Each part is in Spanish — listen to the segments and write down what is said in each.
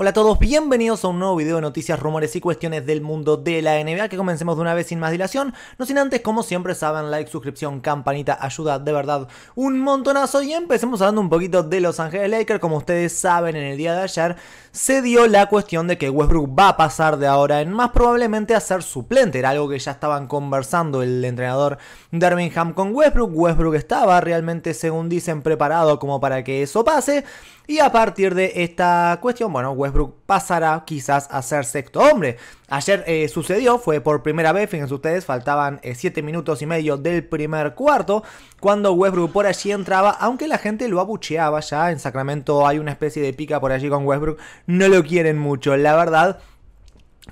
Hola a todos, bienvenidos a un nuevo video de noticias, rumores y cuestiones del mundo de la NBA que comencemos de una vez sin más dilación, no sin antes como siempre saben, like, suscripción, campanita, ayuda de verdad un montonazo y empecemos hablando un poquito de Los Ángeles Lakers, como ustedes saben en el día de ayer se dio la cuestión de que Westbrook va a pasar de ahora en más probablemente a ser suplente, era algo que ya estaban conversando el entrenador Dermingham con Westbrook. Westbrook estaba realmente, según dicen, preparado como para que eso pase. Y a partir de esta cuestión, bueno, Westbrook pasará quizás a ser sexto hombre. Ayer eh, sucedió, fue por primera vez, fíjense ustedes, faltaban 7 eh, minutos y medio del primer cuarto, cuando Westbrook por allí entraba, aunque la gente lo abucheaba ya, en Sacramento hay una especie de pica por allí con Westbrook, no lo quieren mucho, la verdad.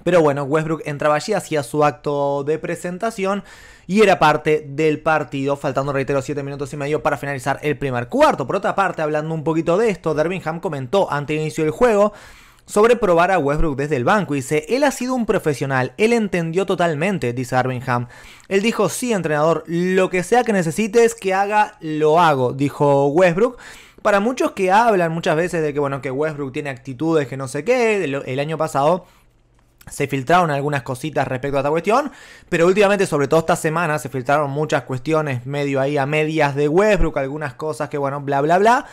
Pero bueno, Westbrook entraba allí, hacía su acto de presentación y era parte del partido, faltando, reitero, 7 minutos y medio para finalizar el primer cuarto. Por otra parte, hablando un poquito de esto, Dervingham comentó ante el inicio del juego sobre probar a Westbrook desde el banco. Y dice, él ha sido un profesional, él entendió totalmente, dice Dervingham. Él dijo, sí, entrenador, lo que sea que necesites que haga, lo hago, dijo Westbrook. Para muchos que hablan muchas veces de que, bueno, que Westbrook tiene actitudes que no sé qué, el año pasado se filtraron algunas cositas respecto a esta cuestión, pero últimamente, sobre todo esta semana, se filtraron muchas cuestiones medio ahí a medias de Westbrook, algunas cosas que, bueno, bla, bla, bla.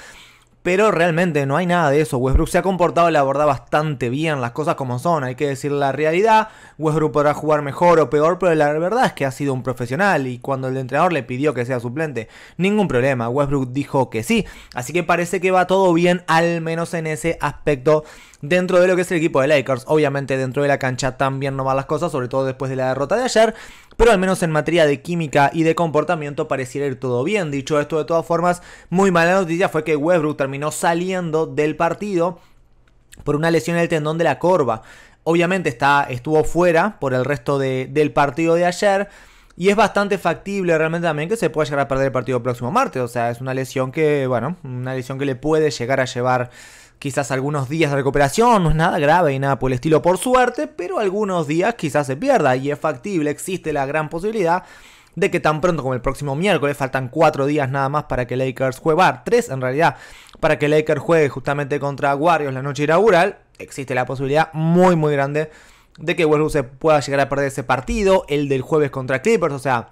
Pero realmente no hay nada de eso. Westbrook se ha comportado, la verdad, bastante bien. Las cosas como son, hay que decir la realidad. Westbrook podrá jugar mejor o peor, pero la verdad es que ha sido un profesional. Y cuando el entrenador le pidió que sea suplente, ningún problema. Westbrook dijo que sí. Así que parece que va todo bien, al menos en ese aspecto dentro de lo que es el equipo de Lakers. Obviamente dentro de la cancha también no van las cosas, sobre todo después de la derrota de ayer, pero al menos en materia de química y de comportamiento pareciera ir todo bien. Dicho esto, de todas formas, muy mala noticia fue que Westbrook terminó saliendo del partido por una lesión en el tendón de la corva. Obviamente está, estuvo fuera por el resto del partido de ayer. Y es bastante factible realmente también que se pueda llegar a perder el partido el próximo martes. O sea, es una lesión que, bueno, una lesión que le puede llegar a llevar quizás algunos días de recuperación, no es nada grave y nada por el estilo por suerte, pero algunos días quizás se pierda y es factible, existe la gran posibilidad de que tan pronto como el próximo miércoles, faltan cuatro días nada más para que Lakers juegue, Tres en realidad, para que Lakers juegue justamente contra Warriors la noche inaugural, existe la posibilidad muy muy grande de que Westbrook se pueda llegar a perder ese partido, el del jueves contra Clippers, o sea,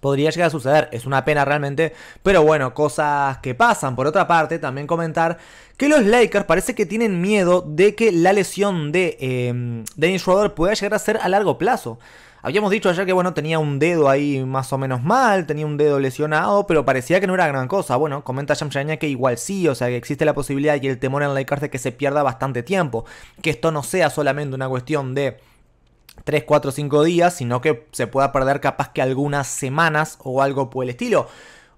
podría llegar a suceder. Es una pena realmente, pero bueno, cosas que pasan. Por otra parte, también comentar que los Lakers parece que tienen miedo de que la lesión de eh, Dennis Schroeder pueda llegar a ser a largo plazo. Habíamos dicho ayer que bueno, tenía un dedo ahí más o menos mal, tenía un dedo lesionado, pero parecía que no era gran cosa. Bueno, comenta Jamshania que igual sí, o sea que existe la posibilidad y el temor en Lakers de que se pierda bastante tiempo. Que esto no sea solamente una cuestión de 3, 4, 5 días, sino que se pueda perder capaz que algunas semanas o algo por el estilo.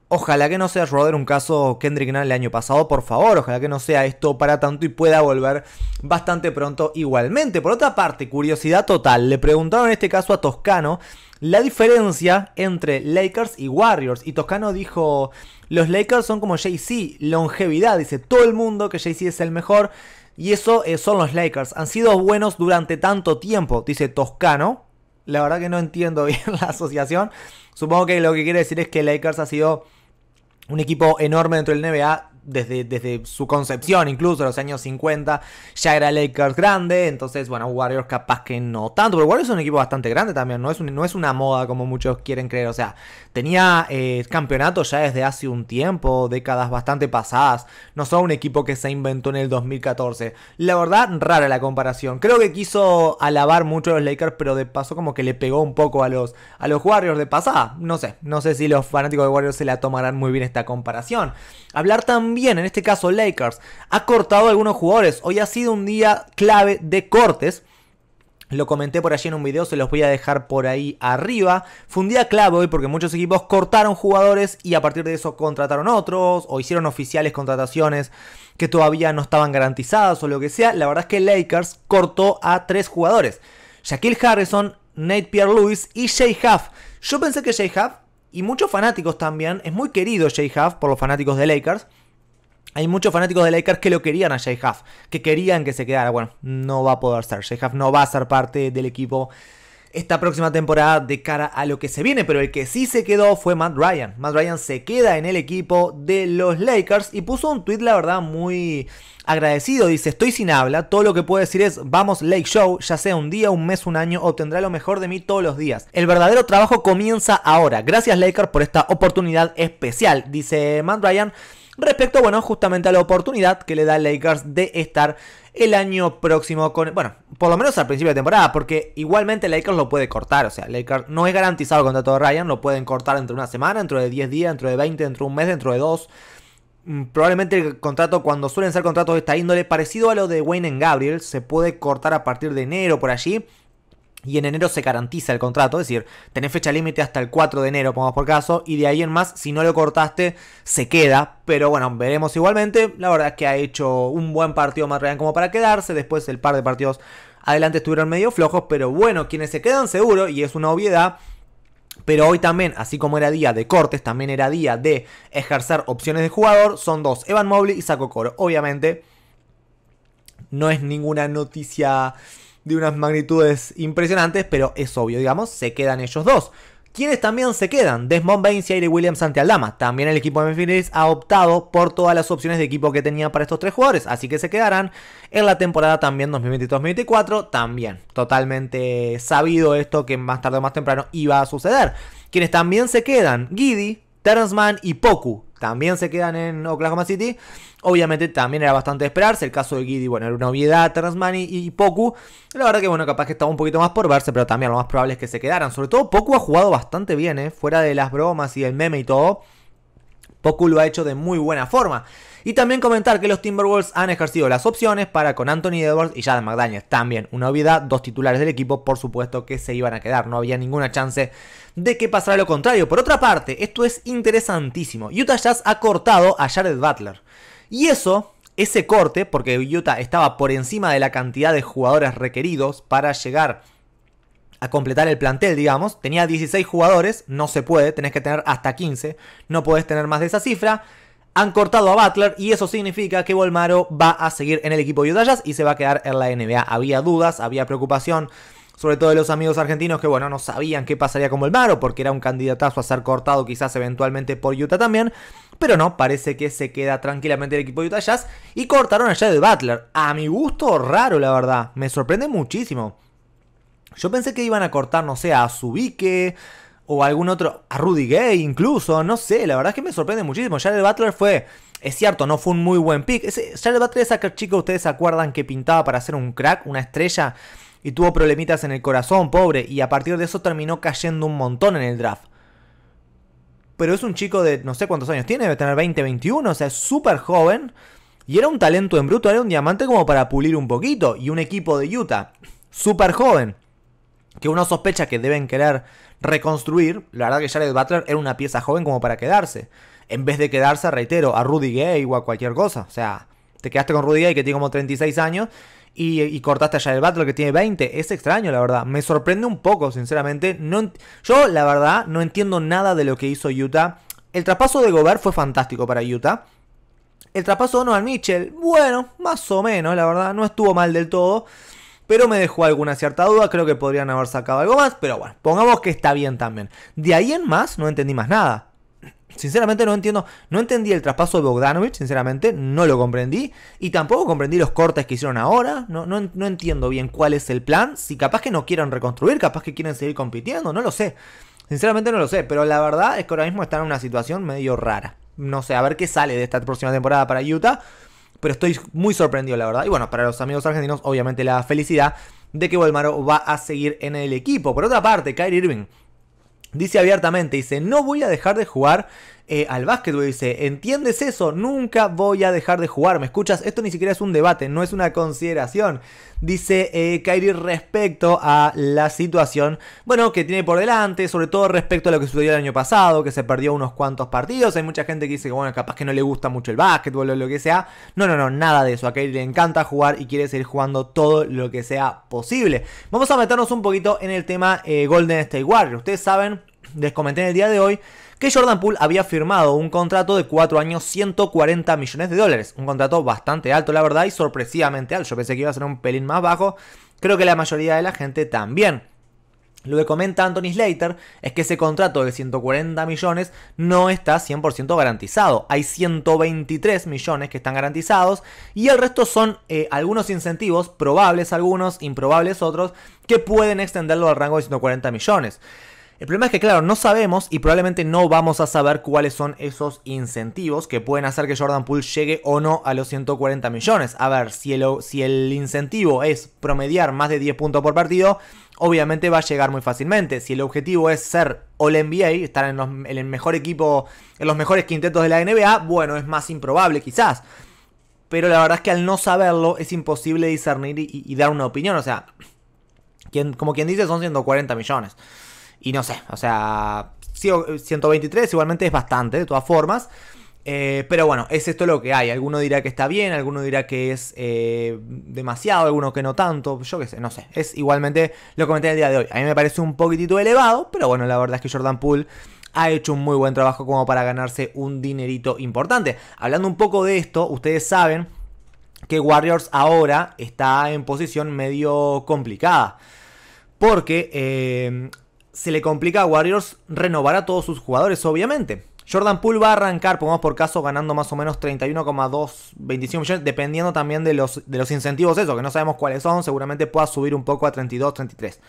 Ojalá que no sea Roder un caso Kendrick Nunn el año pasado, por favor. Ojalá que no sea esto para tanto y pueda volver bastante pronto igualmente. Por otra parte, curiosidad total. Le preguntaron en este caso a Toscano la diferencia entre Lakers y Warriors. Y Toscano dijo, los Lakers son como Jay-Z, longevidad. Dice todo el mundo que Jay-Z es el mejor. Y eso eh, son los Lakers. Han sido buenos durante tanto tiempo, dice Toscano. La verdad que no entiendo bien la asociación. Supongo que lo que quiere decir es que Lakers ha sido un equipo enorme dentro del NBA. Desde, desde su concepción, incluso en los años 50, ya era Lakers grande. Entonces, bueno, Warriors capaz que no tanto. Pero Warriors es un equipo bastante grande también. No es, no es una moda como muchos quieren creer. O sea, tenía eh, campeonatos ya desde hace un tiempo, décadas bastante pasadas. No son un equipo que se inventó en el 2014. La verdad, rara la comparación. Creo que quiso alabar mucho a los Lakers, pero de paso como que le pegó un poco a los, a los Warriors de pasada. No sé, no sé si los fanáticos de Warriors se la tomarán muy bien esta comparación. Hablar también, en este caso Lakers, ha cortado algunos jugadores. Hoy ha sido un día clave de cortes. Lo comenté por allí en un video, se los voy a dejar por ahí arriba. Fue un día clave hoy porque muchos equipos cortaron jugadores y a partir de eso contrataron otros o hicieron oficiales contrataciones que todavía no estaban garantizadas o lo que sea. La verdad es que Lakers cortó a tres jugadores. Shaquille Harrison, Nate Pierre louis y Jay Huff. Yo pensé que Jay Huff y muchos fanáticos también. Es muy querido Jay Huff por los fanáticos de Lakers. Hay muchos fanáticos de Lakers que lo querían a Jay Huff, que querían que se quedara. Bueno, no va a poder ser. Jay Huff no va a ser parte del equipo esta próxima temporada de cara a lo que se viene, pero el que sí se quedó fue Matt Ryan. Matt Ryan se queda en el equipo de los Lakers y puso un tweet la verdad muy agradecido, dice, estoy sin habla, todo lo que puedo decir es, vamos Lake Show, ya sea un día, un mes, un año, obtendrá lo mejor de mí todos los días. El verdadero trabajo comienza ahora. Gracias Lakers por esta oportunidad especial, dice Matt Ryan respecto, bueno, justamente a la oportunidad que le da Lakers de estar el año próximo con, bueno, por lo menos al principio de temporada, porque igualmente Lakers lo puede cortar, o sea, Lakers no es garantizado el contrato de Ryan, lo pueden cortar entre una semana, dentro de 10 días, dentro de 20, dentro de un mes, dentro de dos. Mm, probablemente el contrato, cuando suelen ser contratos de esta índole, parecido a lo de Wayne en Gabriel, se puede cortar a partir de enero por allí y en enero se garantiza el contrato, es decir, tenés fecha límite hasta el 4 de enero, pongamos por caso, y de ahí en más, si no lo cortaste, se queda. Pero bueno, veremos igualmente. La verdad es que ha hecho un buen partido más real como para quedarse. Después el par de partidos adelante estuvieron medio flojos, pero bueno, quienes se quedan seguro, y es una obviedad, pero hoy también, así como era día de cortes, también era día de ejercer opciones de jugador. Son dos, Evan Mobley y Saco Coro. Obviamente, no es ninguna noticia de unas magnitudes impresionantes, pero es obvio, digamos, se quedan ellos dos. ¿Quiénes también se quedan, Desmond Bain y Aire Williams ante Aldama. También el equipo de Memphis ha optado por todas las opciones de equipo que tenía para estos tres jugadores, así que se quedarán en la temporada también 2022 2024 También totalmente sabido esto que más tarde o más temprano iba a suceder. Quienes también se quedan, Giddy, Ternsman y Poku también se quedan en Oklahoma City. Obviamente también era bastante esperarse. El caso de Giddy, bueno, era una obviedad, Man y Poku. La verdad que, bueno, capaz que estaba un poquito más por verse, pero también lo más probable es que se quedaran. Sobre todo, Poku ha jugado bastante bien, ¿eh? Fuera de las bromas y el meme y todo. Poku lo ha hecho de muy buena forma. Y también comentar que los Timberwolves han ejercido las opciones para con Anthony Edwards y Jaden McDaniels. También una obviedad, dos titulares del equipo, por supuesto que se iban a quedar. No había ninguna chance de que pasara lo contrario. Por otra parte, esto es interesantísimo. Utah Jazz ha cortado a Jared Butler. Y eso ese corte, porque Utah estaba por encima de la cantidad de jugadores requeridos para llegar a completar el plantel, digamos, tenía 16 jugadores, no se puede, tenés que tener hasta 15, no podés tener más de esa cifra han cortado a Butler y eso significa que Volmaro va a seguir en el equipo de Utah y se va a quedar en la NBA. Había dudas, había preocupación, sobre todo de los amigos argentinos que, bueno, no sabían qué pasaría con Volmaro porque era un candidatazo a ser cortado quizás eventualmente por Utah también. Pero no, parece que se queda tranquilamente el equipo de Utah y cortaron a de Butler. A mi gusto, raro la verdad. Me sorprende muchísimo. Yo pensé que iban a cortar, no sé, a Subique, o algún otro, a Rudy Gay incluso, no sé, la verdad es que me sorprende muchísimo. Jared Butler fue, es cierto, no fue un muy buen pick. Ese, Jared Butler es aquel chico, ustedes se acuerdan que pintaba para ser un crack, una estrella, y tuvo problemitas en el corazón, pobre, y a partir de eso terminó cayendo un montón en el draft. Pero es un chico de no sé cuántos años tiene, debe tener 20, 21, o sea, es súper joven. Y era un talento en bruto, era un diamante como para pulir un poquito. Y un equipo de Utah, súper joven que uno sospecha que deben querer reconstruir, la verdad que Jared Butler era una pieza joven como para quedarse. En vez de quedarse, reitero, a Rudy Gay o a cualquier cosa. O sea, te quedaste con Rudy Gay que tiene como 36 años y, cortaste a Jared Butler que tiene 20. Es extraño, la verdad. Me sorprende un poco, sinceramente. No, yo, la verdad, no entiendo nada de lo que hizo Utah. El traspaso de Gobert fue fantástico para Utah. El traspaso de Noah Mitchell, bueno, más o menos, la verdad, no estuvo mal del todo pero me dejó alguna cierta duda, creo que podrían haber sacado algo más, pero bueno, pongamos que está bien también. De ahí en más no entendí más nada. Sinceramente no entiendo, no entendí el traspaso de Bogdanovich, sinceramente no lo comprendí y tampoco comprendí los cortes que hicieron ahora, no, no, no entiendo bien cuál es el plan, si capaz que no quieran reconstruir, capaz que quieren seguir compitiendo, no lo sé. Sinceramente no lo sé, pero la verdad es que ahora mismo están en una situación medio rara. No sé, a ver qué sale de esta próxima temporada para Utah pero estoy muy sorprendido, la verdad. Y bueno, para los amigos argentinos, obviamente la felicidad de que Volmaro va a seguir en el equipo. Por otra parte, Kyrie Irving dice abiertamente, dice, no voy a dejar de jugar eh, al básquetbol. Dice, ¿entiendes eso? Nunca voy a dejar de jugar. ¿Me escuchas? Esto ni siquiera es un debate, no es una consideración. Dice eh, Kyrie respecto a la situación, bueno, que tiene por delante, sobre todo respecto a lo que sucedió el año pasado, que se perdió unos cuantos partidos. Hay mucha gente que dice que, bueno, capaz que no le gusta mucho el básquetbol o lo que sea. No, no, no, nada de eso. A Kyrie le encanta jugar y quiere seguir jugando todo lo que sea posible. Vamos a meternos un poquito en el tema eh, Golden State Warrior. Ustedes saben, les comenté en el día de hoy que Jordan Poole había firmado un contrato de 4 años 140 millones de dólares. Un contrato bastante alto, la verdad, y sorpresivamente alto. Yo pensé que iba a ser un pelín más bajo. Creo que la mayoría de la gente también. Lo que comenta Anthony Slater es que ese contrato de 140 millones no está 100% garantizado. Hay 123 millones que están garantizados y el resto son eh, algunos incentivos, probables algunos, improbables otros, que pueden extenderlo al rango de 140 millones. El problema es que, claro, no sabemos y probablemente no vamos a saber cuáles son esos incentivos que pueden hacer que Jordan Poole llegue o no a los 140 millones. A ver, si el, incentivo es promediar más de 10 puntos por partido, obviamente va a llegar muy fácilmente. Si el objetivo es ser All NBA, estar en, los, el mejor equipo, en los mejores quintetos de la NBA, bueno, es más improbable quizás. Pero la verdad es que al no saberlo es imposible discernir y, dar una opinión. O sea, como quien dice, son 140 millones. Y no sé, o sea, 123 eh, igualmente es bastante, de todas formas. Eh, pero bueno, es esto lo que hay. Alguno dirá que está bien, alguno dirá que es eh, demasiado, alguno que no tanto. Yo qué sé, no sé. Es igualmente lo comenté el día de hoy. A mí me parece un poquitito elevado, pero bueno, la verdad es que Jordan Poole ha hecho un muy buen trabajo como para ganarse un dinerito importante. Hablando un poco de esto, ustedes saben que Warriors ahora está en posición medio complicada. Porque se le complica a Warriors renovar a todos sus jugadores, obviamente. Jordan Poole va a arrancar, pongamos por caso, ganando más o menos 31,2, millones, dependiendo también de los, de los incentivos, eso, que no sabemos cuáles son, seguramente pueda subir un poco a 32, 33.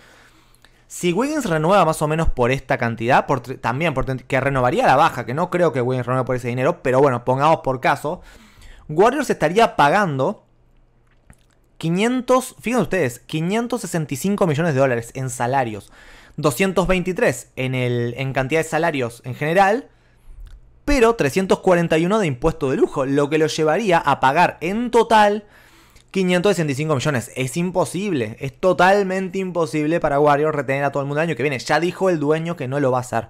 Si Wiggins renueva más o menos por esta cantidad, también que renovaría la baja, que no creo que Wiggins renueve por ese dinero, pero bueno, pongamos por caso, Warriors estaría pagando 500, fíjense ustedes, 565 millones de dólares en salarios. 223 en, el, en cantidad de salarios en general, pero 341 de impuesto de lujo, lo que lo llevaría a pagar en total 565 millones. Es imposible, es totalmente imposible para Warriors retener a todo el mundo el año que viene. Ya dijo el dueño que no lo va a hacer.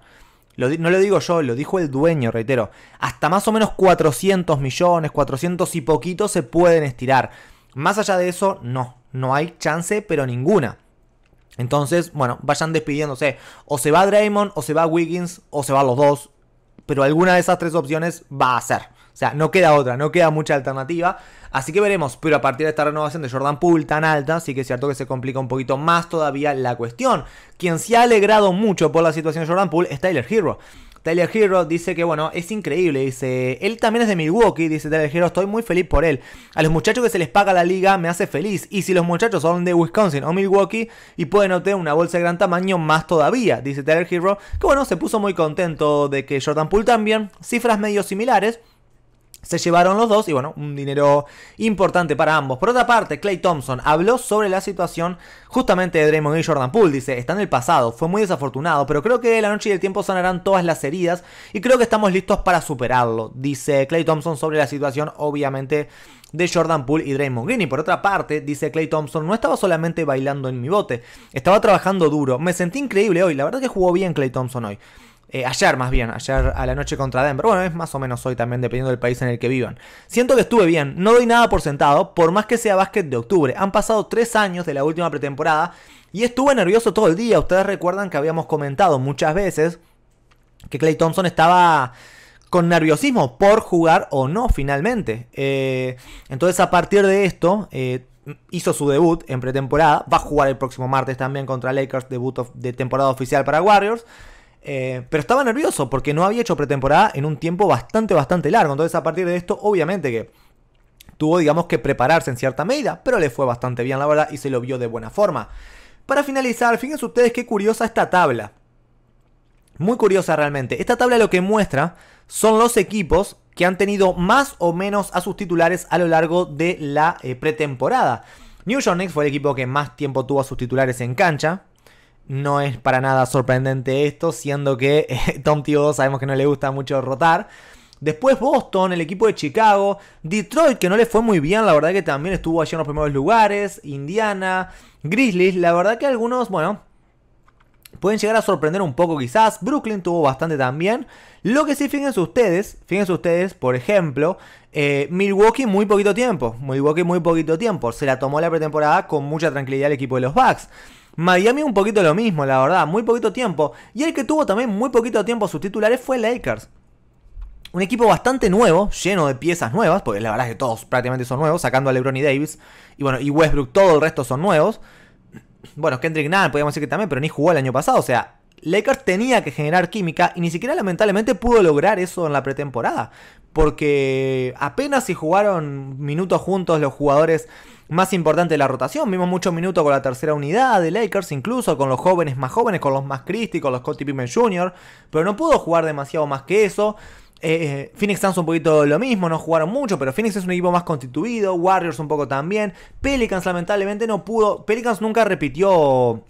no lo digo yo, lo dijo el dueño, reitero. Hasta más o menos 400 millones, 400 y poquito se pueden estirar. Más allá de eso, no, no hay chance, pero ninguna. Entonces, bueno, vayan despidiéndose. O se va Draymond, o se va Wiggins, o se va los dos. Pero alguna de esas tres opciones va a ser. O sea, no queda otra, no queda mucha alternativa. Así que veremos. Pero a partir de esta renovación de Jordan Poole tan alta, sí que es cierto que se complica un poquito más todavía la cuestión. Quien se ha alegrado mucho por la situación de Jordan Poole es Tyler Hero. Tyler Hero dice que, bueno, es increíble. Dice, él también es de Milwaukee, dice Tyler Hero. Estoy muy feliz por él. A los muchachos que se les paga la liga me hace feliz. Y si los muchachos son de Wisconsin o Milwaukee y pueden obtener una bolsa de gran tamaño, más todavía, dice Tyler Hero. Que, bueno, se puso muy contento de que Jordan Poole también. Cifras medio similares. Se llevaron los dos y bueno, un dinero importante para ambos. Por otra parte, Clay Thompson habló sobre la situación justamente de Draymond y Jordan Poole. Dice, está en el pasado, fue muy desafortunado, pero creo que la noche y el tiempo sanarán todas las heridas y creo que estamos listos para superarlo. Dice Clay Thompson sobre la situación, obviamente de Jordan Poole y Draymond Green. Y por otra parte, dice Clay Thompson, no estaba solamente bailando en mi bote, estaba trabajando duro. Me sentí increíble hoy, la verdad que jugó bien Clay Thompson hoy. Eh, ayer más bien, ayer a la noche contra Denver. Bueno, es más o menos hoy también, dependiendo del país en el que vivan. Siento que estuve bien, no doy nada por sentado, por más que sea básquet de octubre. Han pasado tres años de la última pretemporada y estuve nervioso todo el día. Ustedes recuerdan que habíamos comentado muchas veces que Clay Thompson estaba con nerviosismo por jugar o no finalmente. Eh, entonces a partir de esto... Eh, hizo su debut en pretemporada, va a jugar el próximo martes también contra Lakers, debut de temporada oficial para Warriors. Eh, pero estaba nervioso porque no había hecho pretemporada en un tiempo bastante, bastante largo. Entonces, a partir de esto, obviamente que tuvo, digamos, que prepararse en cierta medida, pero le fue bastante bien, la verdad, y se lo vio de buena forma. Para finalizar, fíjense ustedes qué curiosa esta tabla. Muy curiosa realmente. Esta tabla lo que muestra son los equipos que han tenido más o menos a sus titulares a lo largo de la eh, pretemporada. New York Knicks fue el equipo que más tiempo tuvo a sus titulares en cancha, no es para nada sorprendente esto, siendo que eh, Tom Thibodeau sabemos que no le gusta mucho rotar. Después Boston, el equipo de Chicago, Detroit, que no le fue muy bien, la verdad que también estuvo allí en los primeros lugares, Indiana, Grizzlies, la verdad que algunos, bueno, pueden llegar a sorprender un poco quizás, Brooklyn tuvo bastante también, lo que sí, fíjense ustedes, fíjense ustedes, por ejemplo, eh, Milwaukee muy poquito tiempo, Milwaukee muy poquito tiempo, se la tomó la pretemporada con mucha tranquilidad el equipo de los Bucks. Miami un poquito lo mismo, la verdad, muy poquito tiempo. Y el que tuvo también muy poquito tiempo sus titulares fue Lakers. Un equipo bastante nuevo, lleno de piezas nuevas, porque la verdad es que todos prácticamente son nuevos, sacando a LeBron y Davis. Y bueno, y Westbrook, todo el resto son nuevos. Bueno, Kendrick Nunn, podríamos decir que también, pero ni jugó el año pasado, o sea, Lakers tenía que generar química y ni siquiera lamentablemente pudo lograr eso en la pretemporada. Porque apenas si jugaron minutos juntos los jugadores más importantes de la rotación. Vimos muchos minutos con la tercera unidad de Lakers, incluso con los jóvenes más jóvenes, con los más críticos, los Cody Pippen Jr. Pero no pudo jugar demasiado más que eso. Eh, eh, Phoenix Suns un poquito lo mismo, no jugaron mucho, pero Phoenix es un equipo más constituido, Warriors un poco también, Pelicans lamentablemente no pudo, Pelicans nunca repitió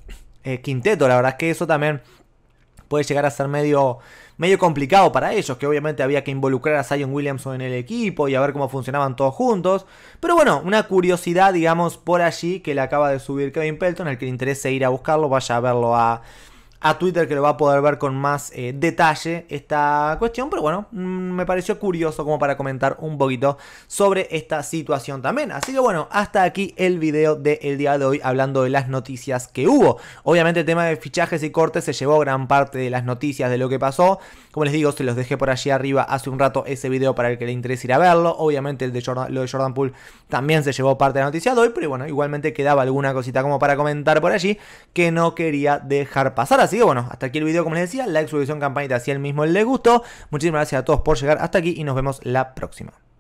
eh, quinteto, la verdad es que eso también puede llegar a ser medio, medio complicado para ellos, que obviamente había que involucrar a Zion Williamson en el equipo y a ver cómo funcionaban todos juntos. Pero bueno, una curiosidad, digamos, por allí que le acaba de subir Kevin Pelton, al que le interese ir a buscarlo, vaya a verlo a a Twitter que lo va a poder ver con más eh, detalle esta cuestión. Pero bueno, mm, me pareció curioso como para comentar un poquito sobre esta situación también. Así que bueno, hasta aquí el video del el día de hoy hablando de las noticias que hubo. Obviamente el tema de fichajes y cortes se llevó gran parte de las noticias de lo que pasó. Como les digo, se los dejé por allí arriba hace un rato ese video para el que le interese ir a verlo. Obviamente el de lo de Jordan Pool también se llevó parte de la noticia de hoy, pero bueno, igualmente quedaba alguna cosita como para comentar por allí que no quería dejar pasar. Así Así que bueno, hasta aquí el video como les decía, like, suscripción, campanita si el mismo le gustó. Muchísimas gracias a todos por llegar hasta aquí y nos vemos la próxima.